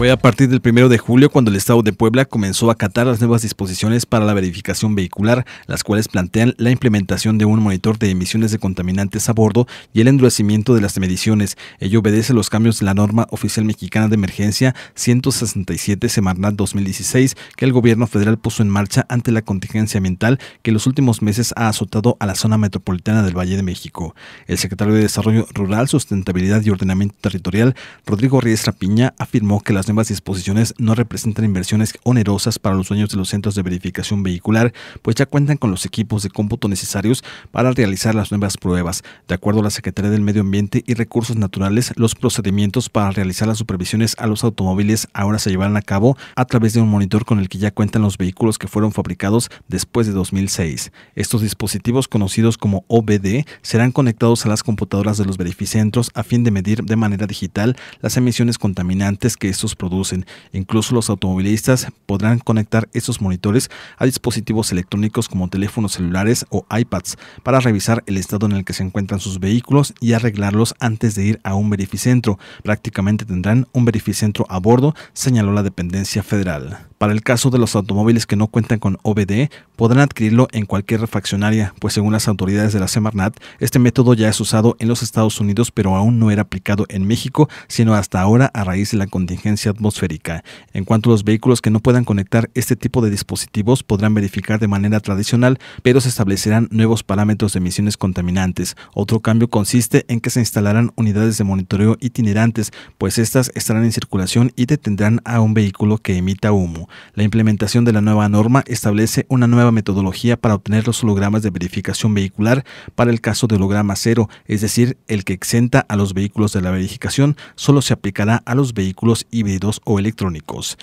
Fue a partir del 1 de julio cuando el Estado de Puebla comenzó a acatar las nuevas disposiciones para la verificación vehicular, las cuales plantean la implementación de un monitor de emisiones de contaminantes a bordo y el endurecimiento de las mediciones. Ello obedece los cambios de la norma oficial mexicana de emergencia 167 Semarnat 2016 que el gobierno federal puso en marcha ante la contingencia ambiental que en los últimos meses ha azotado a la zona metropolitana del Valle de México. El secretario de Desarrollo Rural, Sustentabilidad y Ordenamiento Territorial, Rodrigo Riestra Piña, afirmó que las nuevas disposiciones no representan inversiones onerosas para los dueños de los centros de verificación vehicular, pues ya cuentan con los equipos de cómputo necesarios para realizar las nuevas pruebas. De acuerdo a la Secretaría del Medio Ambiente y Recursos Naturales, los procedimientos para realizar las supervisiones a los automóviles ahora se llevarán a cabo a través de un monitor con el que ya cuentan los vehículos que fueron fabricados después de 2006. Estos dispositivos conocidos como OBD serán conectados a las computadoras de los verificentros a fin de medir de manera digital las emisiones contaminantes que estos producen. Incluso los automovilistas podrán conectar estos monitores a dispositivos electrónicos como teléfonos celulares o iPads para revisar el estado en el que se encuentran sus vehículos y arreglarlos antes de ir a un verificentro. Prácticamente tendrán un verificentro a bordo, señaló la dependencia federal. Para el caso de los automóviles que no cuentan con OBD, podrán adquirirlo en cualquier refaccionaria, pues según las autoridades de la Semarnat, este método ya es usado en los Estados Unidos, pero aún no era aplicado en México, sino hasta ahora a raíz de la contingencia atmosférica. En cuanto a los vehículos que no puedan conectar este tipo de dispositivos, podrán verificar de manera tradicional, pero se establecerán nuevos parámetros de emisiones contaminantes. Otro cambio consiste en que se instalarán unidades de monitoreo itinerantes, pues estas estarán en circulación y detendrán a un vehículo que emita humo. La implementación de la nueva norma establece una nueva metodología para obtener los hologramas de verificación vehicular para el caso de holograma cero, es decir, el que exenta a los vehículos de la verificación solo se aplicará a los vehículos híbridos o electrónicos.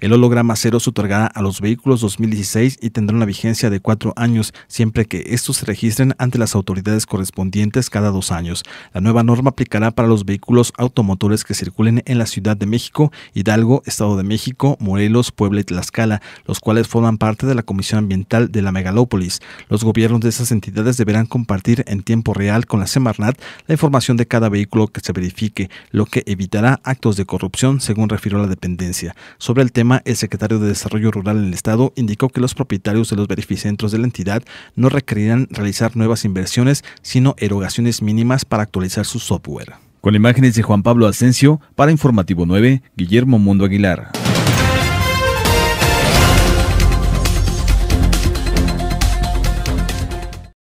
El holograma cero se otorgará a los vehículos 2016 y tendrá una vigencia de cuatro años, siempre que estos se registren ante las autoridades correspondientes cada dos años. La nueva norma aplicará para los vehículos automotores que circulen en la Ciudad de México, Hidalgo, Estado de México, Morelos, Puebla y Tlaxcala, los cuales forman parte de la Comisión Ambiental de la Megalópolis. Los gobiernos de esas entidades deberán compartir en tiempo real con la Semarnat la información de cada vehículo que se verifique, lo que evitará actos de corrupción, según refirió a la dependencia. Sobre el tema, el secretario de Desarrollo Rural del Estado indicó que los propietarios de los verificentros de la entidad no requerirán realizar nuevas inversiones, sino erogaciones mínimas para actualizar su software. Con imágenes de Juan Pablo Asensio, para Informativo 9, Guillermo Mundo Aguilar.